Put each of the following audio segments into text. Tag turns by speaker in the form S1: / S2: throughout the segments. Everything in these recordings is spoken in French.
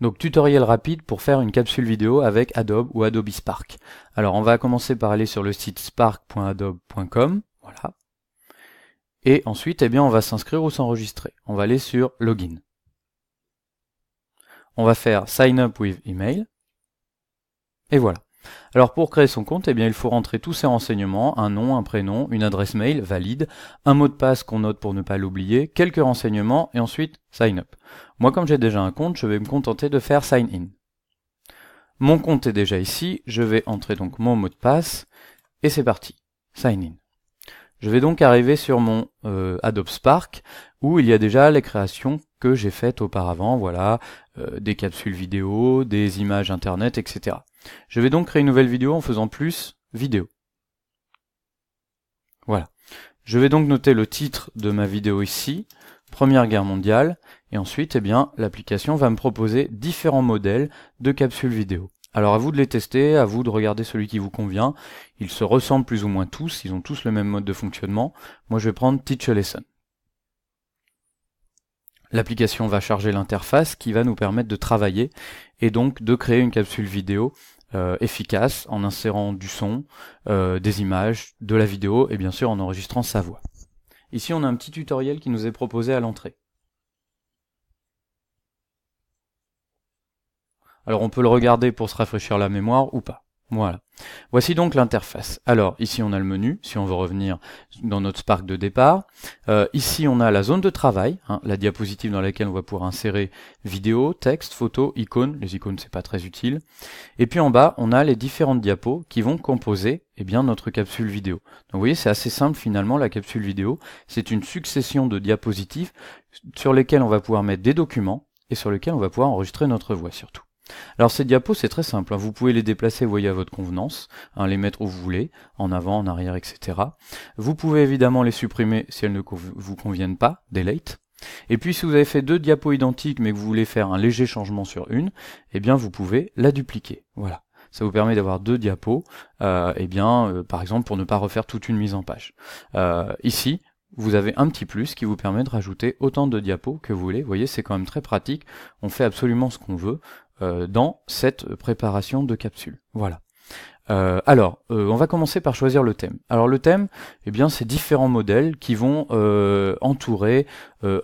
S1: Donc tutoriel rapide pour faire une capsule vidéo avec Adobe ou Adobe Spark. Alors on va commencer par aller sur le site spark.adobe.com, voilà. Et ensuite, eh bien, on va s'inscrire ou s'enregistrer. On va aller sur Login. On va faire Sign up with email. Et voilà. Alors pour créer son compte, eh bien, il faut rentrer tous ses renseignements, un nom, un prénom, une adresse mail valide, un mot de passe qu'on note pour ne pas l'oublier, quelques renseignements et ensuite sign up. Moi comme j'ai déjà un compte, je vais me contenter de faire sign in. Mon compte est déjà ici, je vais entrer donc mon mot de passe et c'est parti, sign in. Je vais donc arriver sur mon euh, Adobe Spark où il y a déjà les créations que j'ai faites auparavant, voilà, euh, des capsules vidéo, des images internet, etc. Je vais donc créer une nouvelle vidéo en faisant plus vidéo. Voilà. Je vais donc noter le titre de ma vidéo ici, Première Guerre mondiale, et ensuite, eh bien, l'application va me proposer différents modèles de capsules vidéo. Alors à vous de les tester, à vous de regarder celui qui vous convient. Ils se ressemblent plus ou moins tous, ils ont tous le même mode de fonctionnement. Moi je vais prendre Teach Lesson. L'application va charger l'interface qui va nous permettre de travailler et donc de créer une capsule vidéo euh, efficace en insérant du son, euh, des images, de la vidéo et bien sûr en enregistrant sa voix. Ici on a un petit tutoriel qui nous est proposé à l'entrée. Alors on peut le regarder pour se rafraîchir la mémoire ou pas. Voilà. Voici donc l'interface. Alors ici on a le menu, si on veut revenir dans notre Spark de départ. Euh, ici on a la zone de travail, hein, la diapositive dans laquelle on va pouvoir insérer vidéo, texte, photo, icônes. Les icônes c'est pas très utile. Et puis en bas on a les différentes diapos qui vont composer eh bien, notre capsule vidéo. Donc vous voyez c'est assez simple finalement la capsule vidéo. C'est une succession de diapositives sur lesquelles on va pouvoir mettre des documents et sur lesquelles on va pouvoir enregistrer notre voix surtout. Alors ces diapos, c'est très simple. Hein. Vous pouvez les déplacer, voyez, à votre convenance, hein, les mettre où vous voulez, en avant, en arrière, etc. Vous pouvez évidemment les supprimer si elles ne vous conviennent pas, delete. Et puis si vous avez fait deux diapos identiques mais que vous voulez faire un léger changement sur une, eh bien vous pouvez la dupliquer. Voilà. Ça vous permet d'avoir deux diapos, euh, eh bien, euh, par exemple, pour ne pas refaire toute une mise en page. Euh, ici, vous avez un petit plus qui vous permet de rajouter autant de diapos que vous voulez. Vous voyez, c'est quand même très pratique. On fait absolument ce qu'on veut. Euh, dans cette préparation de capsule. Voilà. Euh, alors, euh, on va commencer par choisir le thème. Alors le thème, eh bien, c'est différents modèles qui vont entourer,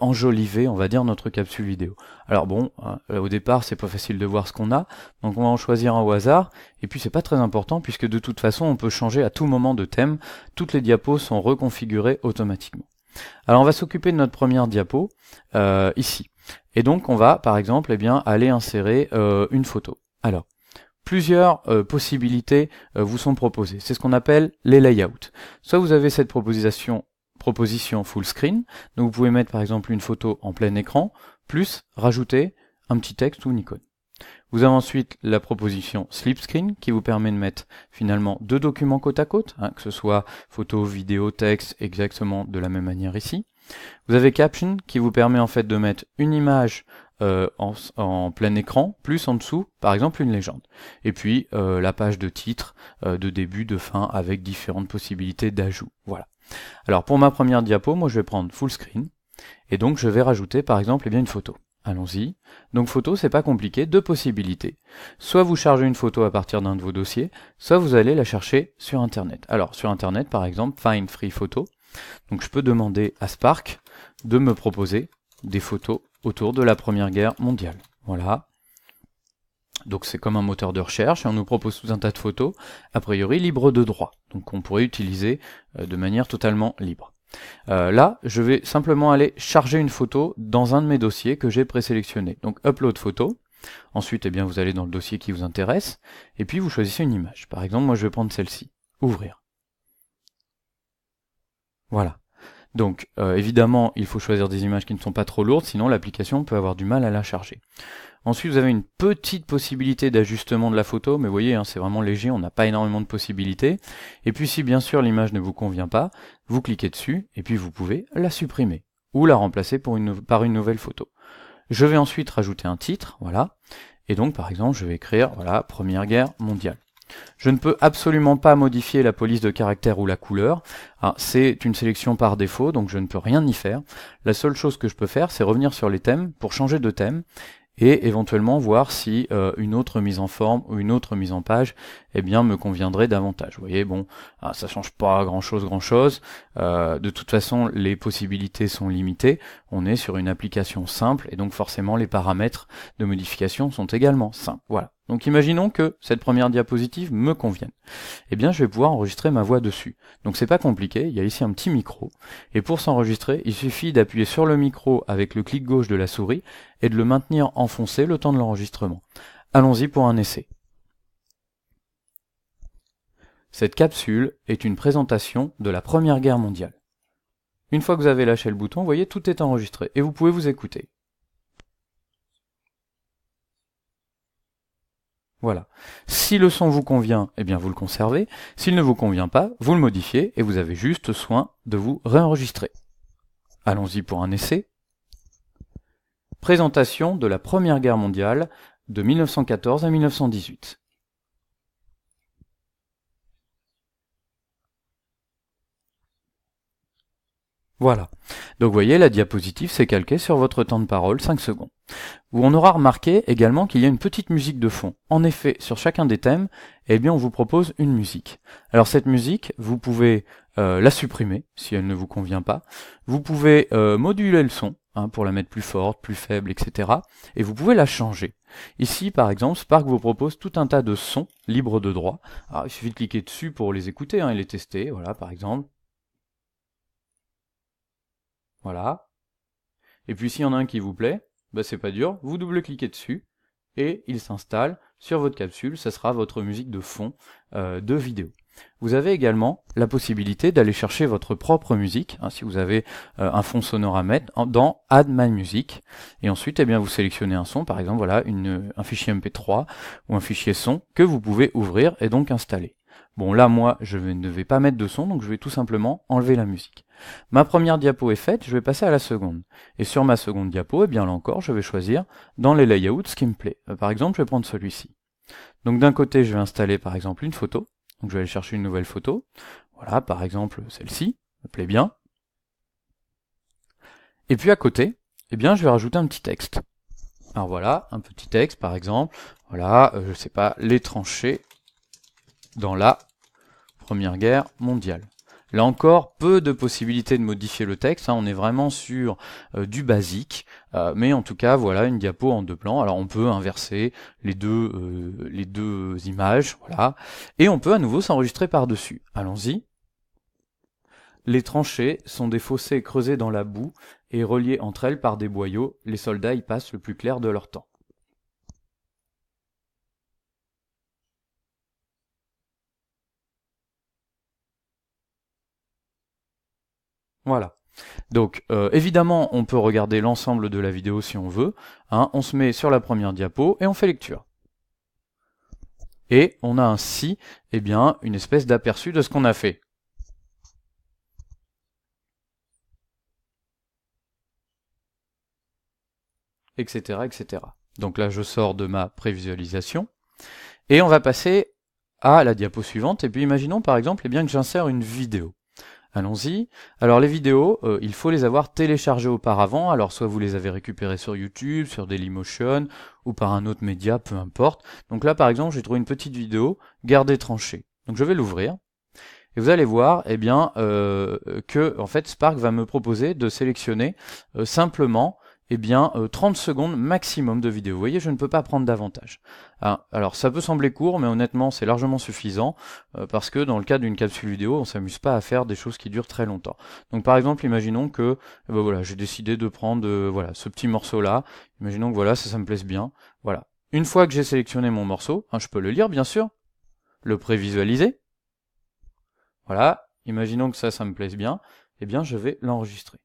S1: enjoliver, on va dire, notre capsule vidéo. Alors bon, hein, au départ, c'est pas facile de voir ce qu'on a, donc on va en choisir un au hasard. Et puis c'est pas très important puisque de toute façon, on peut changer à tout moment de thème. Toutes les diapos sont reconfigurées automatiquement. Alors on va s'occuper de notre première diapo ici. Et donc on va par exemple eh bien, aller insérer euh, une photo. Alors, plusieurs euh, possibilités euh, vous sont proposées. C'est ce qu'on appelle les layouts. Soit vous avez cette proposition, proposition full screen, donc vous pouvez mettre par exemple une photo en plein écran, plus rajouter un petit texte ou une icône. Vous avez ensuite la proposition Slip Screen qui vous permet de mettre finalement deux documents côte à côte, hein, que ce soit photo, vidéo, texte, exactement de la même manière ici. Vous avez Caption qui vous permet en fait de mettre une image euh, en, plein écran, plus en dessous, par exemple, une légende. Et puis euh, la page de titre, euh, de début, de fin, avec différentes possibilités d'ajout. Voilà. Alors pour ma première diapo, moi je vais prendre full screen, et donc je vais rajouter par exemple eh bien, une photo. Allons-y. Donc photo, c'est pas compliqué, deux possibilités. Soit vous chargez une photo à partir d'un de vos dossiers, soit vous allez la chercher sur internet. Alors sur internet, par exemple, find free photo. Donc je peux demander à Spark de me proposer des photos autour de la Première Guerre mondiale. Voilà. Donc c'est comme un moteur de recherche et on nous propose tout un tas de photos, a priori libres de droit. Donc on pourrait utiliser euh, de manière totalement libre. Euh, là, je vais simplement aller charger une photo dans un de mes dossiers que j'ai présélectionné. Donc upload photo. Ensuite, eh bien, vous allez dans le dossier qui vous intéresse et puis vous choisissez une image. Par exemple, moi je vais prendre celle-ci. Ouvrir. Voilà. Donc euh, évidemment, il faut choisir des images qui ne sont pas trop lourdes, sinon l'application peut avoir du mal à la charger. Ensuite, vous avez une petite possibilité d'ajustement de la photo, mais vous voyez, hein, c'est vraiment léger, on n'a pas énormément de possibilités. Et puis si bien sûr l'image ne vous convient pas, vous cliquez dessus, et puis vous pouvez la supprimer, ou la remplacer par une nouvelle photo. Je vais ensuite rajouter un titre, voilà. Et donc par exemple, je vais écrire, voilà, Première Guerre mondiale. Je ne peux absolument pas modifier la police de caractère ou la couleur. Ah, c'est une sélection par défaut, donc je ne peux rien y faire. La seule chose que je peux faire, c'est revenir sur les thèmes pour changer de thème et éventuellement voir si euh, une autre mise en forme ou une autre mise en page eh bien me conviendrait davantage. Vous voyez, bon, ah, ça change pas grand chose, grand chose. Euh, de toute façon, les possibilités sont limitées. On est sur une application simple et donc forcément les paramètres de modification sont également simples. Voilà. Donc imaginons que cette première diapositive me convienne. Eh bien, je vais pouvoir enregistrer ma voix dessus. Donc c'est pas compliqué, il y a ici un petit micro. Et pour s'enregistrer, il suffit d'appuyer sur le micro avec le clic gauche de la souris et de le maintenir enfoncé le temps de l'enregistrement. Allons-y pour un essai. Cette capsule est une présentation de la Première Guerre mondiale. Une fois que vous avez lâché le bouton, vous voyez, tout est enregistré et vous pouvez vous écouter. Voilà. Si le son vous convient, eh bien vous le conservez. S'il ne vous convient pas, vous le modifiez et vous avez juste soin de vous réenregistrer. Allons-y pour un essai. Présentation de la Première Guerre mondiale de 1914 à 1918. Voilà. Donc vous voyez, la diapositive s'est calquée sur votre temps de parole, 5 secondes. Où on aura remarqué également qu'il y a une petite musique de fond. En effet, sur chacun des thèmes, eh bien on vous propose une musique. Alors cette musique, vous pouvez euh, la supprimer si elle ne vous convient pas. Vous pouvez euh, moduler le son hein, pour la mettre plus forte, plus faible, etc. Et vous pouvez la changer. Ici, par exemple, Spark vous propose tout un tas de sons libres de droit. Ah, il suffit de cliquer dessus pour les écouter hein, et les tester. Voilà, par exemple. Voilà. Et puis s'il y en a un qui vous plaît, bah c'est pas dur, vous double-cliquez dessus et il s'installe sur votre capsule, ça sera votre musique de fond euh, de vidéo. Vous avez également la possibilité d'aller chercher votre propre musique, hein, si vous avez euh, un fond sonore à mettre, dans Add My Music. Et ensuite, eh bien, vous sélectionnez un son, par exemple, voilà, un fichier MP3 ou un fichier son que vous pouvez ouvrir et donc installer. Bon, là, moi, je ne vais pas mettre de son, donc je vais tout simplement enlever la musique. Ma première diapo est faite, je vais passer à la seconde. Et sur ma seconde diapo, eh bien là encore, je vais choisir dans les layouts ce qui me plaît. Euh, par exemple, je vais prendre celui-ci. Donc d'un côté, je vais installer par exemple une photo, donc je vais aller chercher une nouvelle photo. Voilà, par exemple celle-ci, me plaît bien. Et puis à côté, eh bien, je vais rajouter un petit texte. Alors voilà, un petit texte par exemple. Voilà, je euh, je sais pas, les tranchées dans la Première Guerre mondiale. Là encore, peu de possibilités de modifier le texte, hein. on est vraiment sur euh, du basique, euh, mais en tout cas, voilà une diapo en deux plans. Alors on peut inverser les deux, euh, les deux images, voilà, et on peut à nouveau s'enregistrer par-dessus. Allons-y. Les tranchées sont des fossés creusés dans la boue et reliés entre elles par des boyaux, les soldats y passent le plus clair de leur temps. Voilà. Donc euh, évidemment, on peut regarder l'ensemble de la vidéo si on veut. Hein. On se met sur la première diapo et on fait lecture. Et on a ainsi eh bien, une espèce d'aperçu de ce qu'on a fait. Etc, etc. Donc là, je sors de ma prévisualisation. Et on va passer à la diapo suivante. Et puis imaginons par exemple eh bien, que j'insère une vidéo. Allons-y. Alors les vidéos, euh, il faut les avoir téléchargées auparavant. Alors soit vous les avez récupérées sur YouTube, sur Dailymotion ou par un autre média, peu importe. Donc là par exemple, j'ai trouvé une petite vidéo, garder tranché. Donc je vais l'ouvrir. Et vous allez voir, eh bien, euh, que en fait Spark va me proposer de sélectionner euh, simplement eh bien, 30 euh, secondes maximum de vidéo. Vous voyez, je ne peux pas prendre davantage. Ah, alors, ça peut sembler court, mais honnêtement, c'est largement suffisant, euh, parce que dans le cas d'une capsule vidéo, on s'amuse pas à faire des choses qui durent très longtemps. Donc, par exemple, imaginons que, eh ben voilà, j'ai décidé de prendre euh, voilà, ce petit morceau-là. Imaginons que, voilà, ça, ça me plaise bien. Voilà. Une fois que j'ai sélectionné mon morceau, hein, je peux le lire, bien sûr, le prévisualiser. Voilà. Imaginons que ça, ça me plaise bien. Eh bien, je vais l'enregistrer.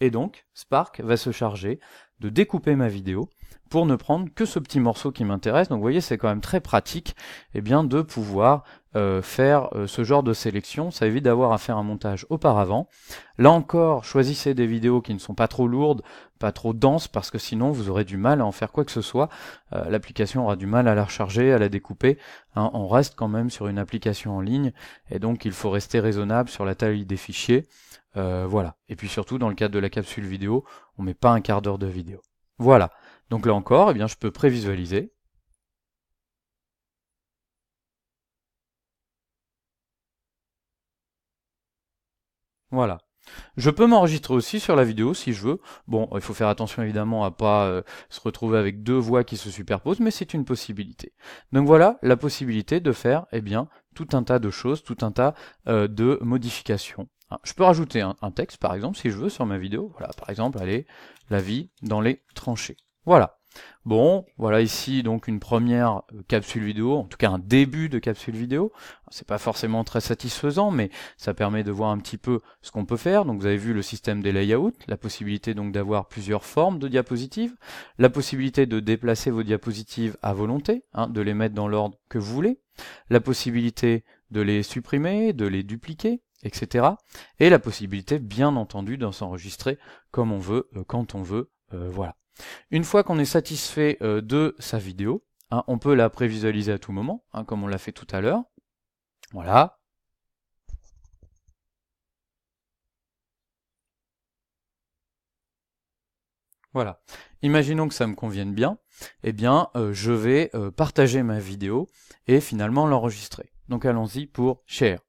S1: Et donc, Spark va se charger de découper ma vidéo pour ne prendre que ce petit morceau qui m'intéresse. Donc vous voyez, c'est quand même très pratique Et eh bien, de pouvoir euh, faire euh, ce genre de sélection. Ça évite d'avoir à faire un montage auparavant. Là encore, choisissez des vidéos qui ne sont pas trop lourdes, pas trop denses, parce que sinon vous aurez du mal à en faire quoi que ce soit. Euh, l'application aura du mal à la recharger, à la découper. Hein. on reste quand même sur une application en ligne, et donc il faut rester raisonnable sur la taille des fichiers. Euh, voilà. Et puis surtout, dans le cadre de la capsule vidéo, on met pas un quart d'heure de vidéo. Voilà. Donc là encore, eh bien, je peux prévisualiser. Voilà. Je peux m'enregistrer aussi sur la vidéo si je veux. Bon, il faut faire attention évidemment à ne pas euh, se retrouver avec deux voix qui se superposent, mais c'est une possibilité. Donc voilà la possibilité de faire eh bien, tout un tas de choses, tout un tas euh, de modifications ah, je peux rajouter un, texte, par exemple, si je veux, sur ma vidéo. Voilà, par exemple, allez, la vie dans les tranchées. Voilà. Bon, voilà ici donc une première euh, capsule vidéo, en tout cas un début de capsule vidéo. C'est pas forcément très satisfaisant, mais ça permet de voir un petit peu ce qu'on peut faire. Donc vous avez vu le système des layouts, la possibilité donc d'avoir plusieurs formes de diapositives, la possibilité de déplacer vos diapositives à volonté, hein, de les mettre dans l'ordre que vous voulez, la possibilité de les supprimer, de les dupliquer, etc. Et la possibilité, bien entendu, d'en s'enregistrer comme on veut, euh, quand on veut, euh, voilà. Une fois qu'on est satisfait euh, de sa vidéo, hein, on peut la prévisualiser à tout moment, hein, comme on l'a fait tout à l'heure. Voilà. Voilà. Imaginons que ça me convienne bien, eh bien je vais partager ma vidéo et finalement l'enregistrer. Donc allons-y pour Share.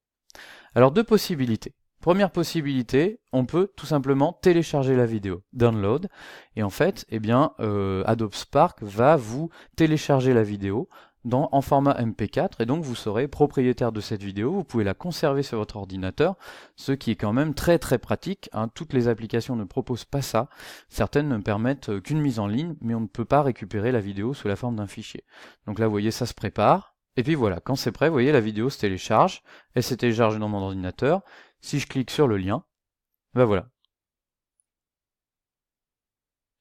S1: Alors deux possibilités. Première possibilité, on peut tout simplement télécharger la vidéo, download, et en fait, eh bien, euh, Adobe Spark va vous télécharger la vidéo dans, en format MP4, et donc vous serez propriétaire de cette vidéo, vous pouvez la conserver sur votre ordinateur, ce qui est quand même très très pratique, hein. toutes les applications ne proposent pas ça, certaines ne permettent euh, qu'une mise en ligne, mais on ne peut pas récupérer la vidéo sous la forme d'un fichier. Donc là, vous voyez, ça se prépare, et puis voilà, quand c'est prêt, vous voyez, la vidéo se télécharge, elle se télécharge dans mon ordinateur. Si je clique sur le lien, ben voilà.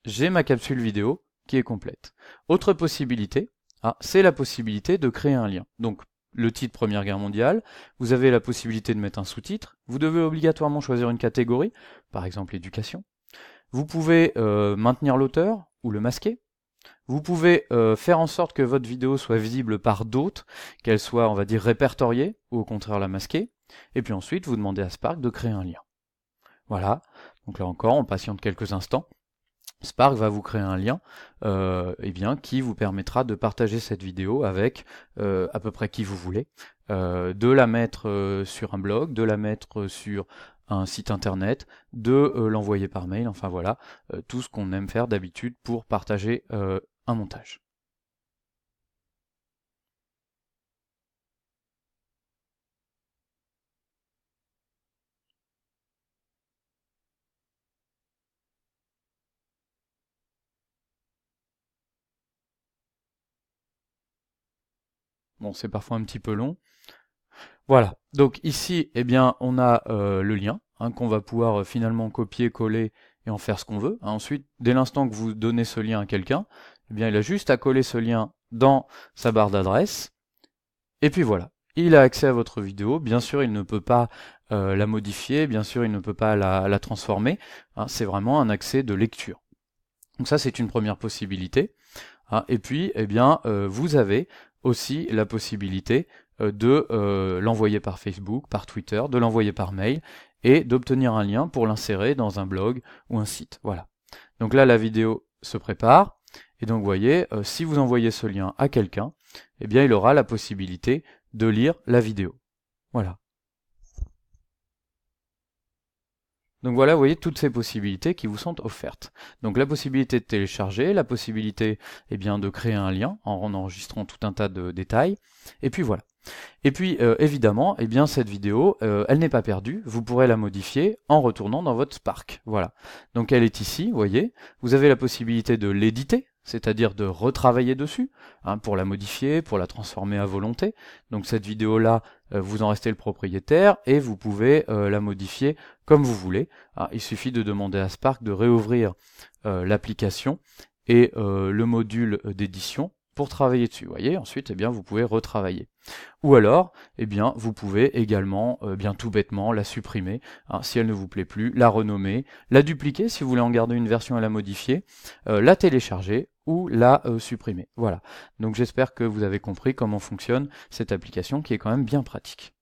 S1: J'ai ma capsule vidéo qui est complète. Autre possibilité, ah, c'est la possibilité de créer un lien. Donc, le titre Première Guerre mondiale, vous avez la possibilité de mettre un sous-titre, vous devez obligatoirement choisir une catégorie, par exemple éducation. Vous pouvez euh, maintenir l'auteur ou le masquer, vous pouvez euh, faire en sorte que votre vidéo soit visible par d'autres, qu'elle soit, on va dire, répertoriée, ou au contraire la masquer. Et puis ensuite, vous demandez à Spark de créer un lien. Voilà. Donc là encore, on patiente quelques instants. Spark va vous créer un lien euh, eh bien, qui vous permettra de partager cette vidéo avec euh, à peu près qui vous voulez. Euh, de la mettre euh, sur un blog, de la mettre sur un site internet, de euh, l'envoyer par mail, enfin voilà, tout ce qu'on aime faire d'habitude pour partager un montage. Bon, c'est parfois un petit peu long. Voilà. Donc ici, eh bien, on a euh, le lien hein, qu'on va pouvoir euh, finalement copier, coller et en faire ce qu'on veut. Hein. Ensuite, dès l'instant que vous donnez ce lien à quelqu'un, eh bien, il a juste à coller ce lien dans sa barre d'adresse. Et puis voilà. Il a accès à votre vidéo. Bien sûr, il ne peut pas euh, la modifier. Bien sûr, il ne peut pas la, transformer. Hein. c'est vraiment un accès de lecture. Donc ça, c'est une première possibilité. Hein. Et puis, eh bien, euh, vous avez aussi la possibilité euh, de euh, l'envoyer par Facebook, par Twitter, de l'envoyer par mail et d'obtenir un lien pour l'insérer dans un blog ou un site. Voilà. Donc là, la vidéo se prépare. Et donc, vous voyez, si vous envoyez ce lien à quelqu'un, eh bien, il aura la possibilité de lire la vidéo. Voilà. Donc voilà, vous voyez toutes ces possibilités qui vous sont offertes. Donc la possibilité de télécharger, la possibilité eh bien, de créer un lien en enregistrant tout un tas de détails, et puis voilà. Et puis euh, évidemment, eh bien, cette vidéo, euh, elle n'est pas perdue, vous pourrez la modifier en retournant dans votre Spark. Voilà. Donc elle est ici, vous voyez, vous avez la possibilité de l'éditer, c'est-à-dire de retravailler dessus, hein, pour la modifier, pour la transformer à volonté. Donc cette vidéo-là, euh, vous en restez le propriétaire et vous pouvez la modifier comme vous voulez. Ah, il suffit de demander à Spark de réouvrir euh, l'application et euh, le module d'édition pour travailler dessus. Vous voyez, ensuite, eh bien, vous pouvez retravailler. Ou alors, eh bien, vous pouvez également, euh, bien, tout bêtement, la supprimer ah, si elle ne vous plaît plus, la renommer, la dupliquer si vous voulez en garder une version et la modifier, la télécharger ou la supprimer. Voilà. Donc, j'espère que vous avez compris comment fonctionne cette application qui est quand même bien pratique.